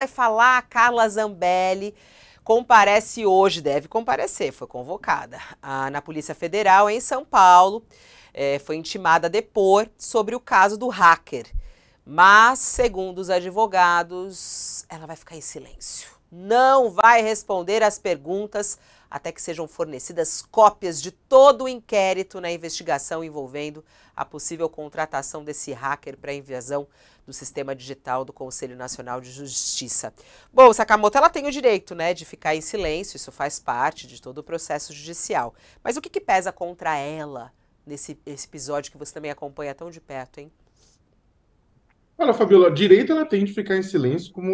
vai é falar a Carla Zambelli. Comparece hoje, deve comparecer, foi convocada ah, na Polícia Federal em São Paulo. É, foi intimada a depor sobre o caso do hacker. Mas, segundo os advogados, ela vai ficar em silêncio não vai responder às perguntas até que sejam fornecidas cópias de todo o inquérito na investigação envolvendo a possível contratação desse hacker para a invasão do sistema digital do Conselho Nacional de Justiça. Bom, Sakamoto ela tem o direito, né, de ficar em silêncio, isso faz parte de todo o processo judicial. Mas o que, que pesa contra ela nesse episódio que você também acompanha tão de perto, hein? Olha, Fabiola, a direita ela tem de ficar em silêncio como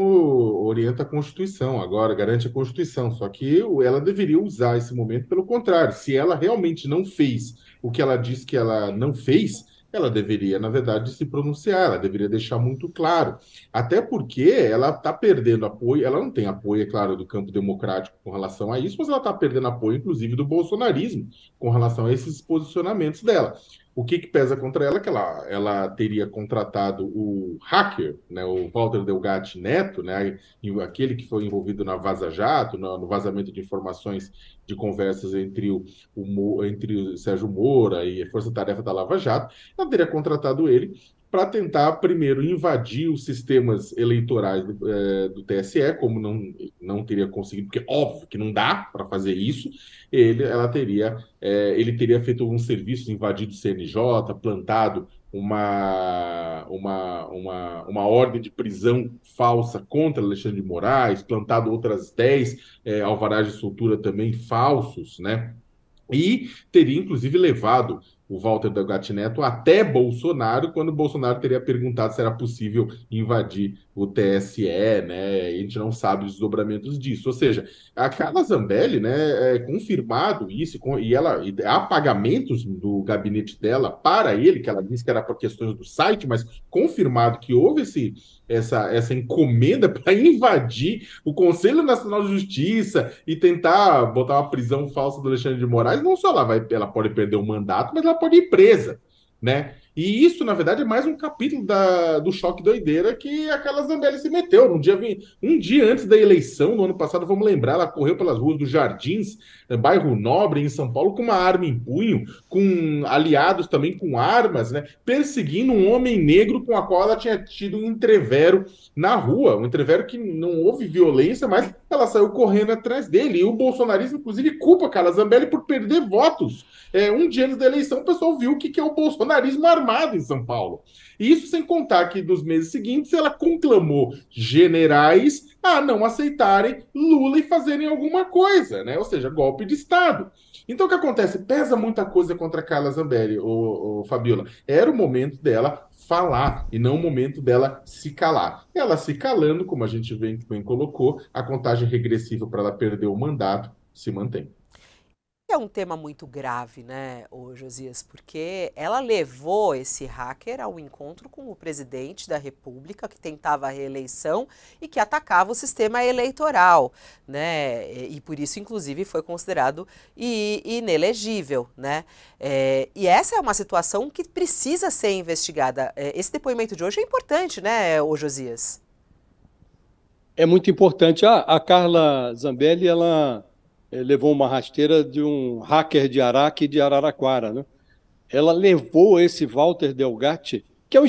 orienta a Constituição agora, garante a Constituição. Só que ela deveria usar esse momento pelo contrário. Se ela realmente não fez o que ela diz que ela não fez, ela deveria, na verdade, se pronunciar, ela deveria deixar muito claro. Até porque ela está perdendo apoio, ela não tem apoio, é claro, do campo democrático com relação a isso, mas ela está perdendo apoio, inclusive, do bolsonarismo com relação a esses posicionamentos dela. O que, que, pesa contra ela é que ela, ela teria contratado o hacker, né, o Walter Delgatti Neto, né, aquele que foi envolvido na Vaza Jato, no, no vazamento de informações de conversas entre o, o entre o Sérgio Moura e a Força Tarefa da Lava Jato. Ela teria contratado ele para tentar primeiro invadir os sistemas eleitorais do, é, do, TSE, como não, não teria conseguido, porque óbvio que não dá para fazer isso, ele, ela teria, é, ele teria feito alguns serviços, invadido o CNJ, plantado uma, uma, uma, uma ordem de prisão falsa contra Alexandre de Moraes, plantado outras 10 é, alvarás de soltura também falsos, né? E teria, inclusive, levado o Walter Delgatti Neto até Bolsonaro, quando Bolsonaro teria perguntado se era possível invadir o TSE, né? a gente não sabe os desdobramentos disso. Ou seja, a Carla Zambelli, né, é confirmado isso, e ela e há pagamentos do gabinete dela para ele, que ela disse que era por questões do site, mas confirmado que houve esse, essa, essa encomenda para invadir o Conselho Nacional de Justiça e tentar botar uma prisão falsa do Alexandre de Moraes, não só ela vai, ela pode perder o mandato, mas ela por empresa, né? E isso, na verdade, é mais um capítulo da, do choque doideira que aquela Zambelli se meteu. Um dia, um dia antes da eleição, no ano passado, vamos lembrar, ela correu pelas ruas dos Jardins, eh, bairro Nobre, em São Paulo, com uma arma em punho, com aliados também com armas, né? Perseguindo um homem negro com a qual ela tinha tido um entrevero na rua. Um entrevero que não houve violência, mas ela saiu correndo atrás dele. E o bolsonarismo, inclusive, culpa Carla Zambelli por perder votos. É, um dia antes da eleição, o pessoal viu o que, que é o bolsonarismo armado armada em São Paulo. E isso sem contar que dos meses seguintes ela conclamou generais a não aceitarem Lula e fazerem alguma coisa, né? Ou seja, golpe de Estado. Então o que acontece? Pesa muita coisa contra Carla Zambelli, o, Fabiola. Era o momento dela falar e não o momento dela se calar. Ela se calando, como a gente bem, bem colocou, a contagem regressiva para ela perder o mandato se mantém é um tema muito grave, né, ô Josias? Porque ela levou esse hacker ao encontro com o presidente da República, que tentava a reeleição e que atacava o sistema eleitoral, né? E, e por isso, inclusive, foi considerado inelegível, né? É, e essa é uma situação que precisa ser investigada. É, esse depoimento de hoje é importante, né, ô Josias? É muito importante. Ah, a Carla Zambelli, ela eh, levou uma rasteira de um hacker de Araque de Araraquara, né? Ela levou esse Walter Delgatti, que é um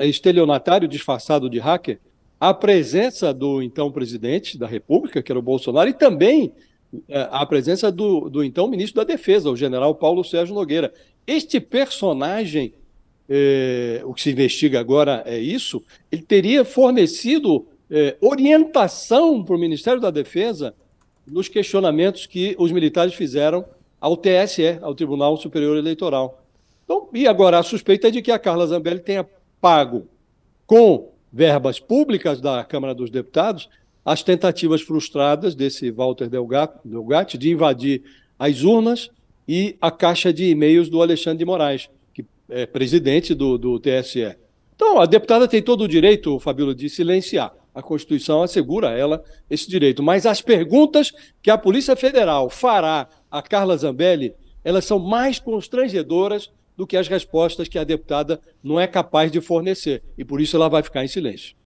estelionatário disfarçado de hacker, à presença do então presidente da República, que era o Bolsonaro, e também eh, à presença do, do então ministro da Defesa, o general Paulo Sérgio Nogueira. Este personagem, eh, o que se investiga agora é isso, ele teria fornecido orientação para o Ministério da Defesa nos questionamentos que os militares fizeram ao TSE, ao Tribunal Superior Eleitoral. Então, e agora a suspeita é de que a Carla Zambelli tenha pago com verbas públicas da Câmara dos Deputados as tentativas frustradas desse Walter Delgatti de invadir as urnas e a caixa de e-mails do Alexandre de Moraes, que é presidente do, do TSE. Então, a deputada tem todo o direito, o Fabíola, de silenciar a Constituição assegura a ela esse direito. Mas as perguntas que a Polícia Federal fará a Carla Zambelli, elas são mais constrangedoras do que as respostas que a deputada não é capaz de fornecer. E por isso ela vai ficar em silêncio.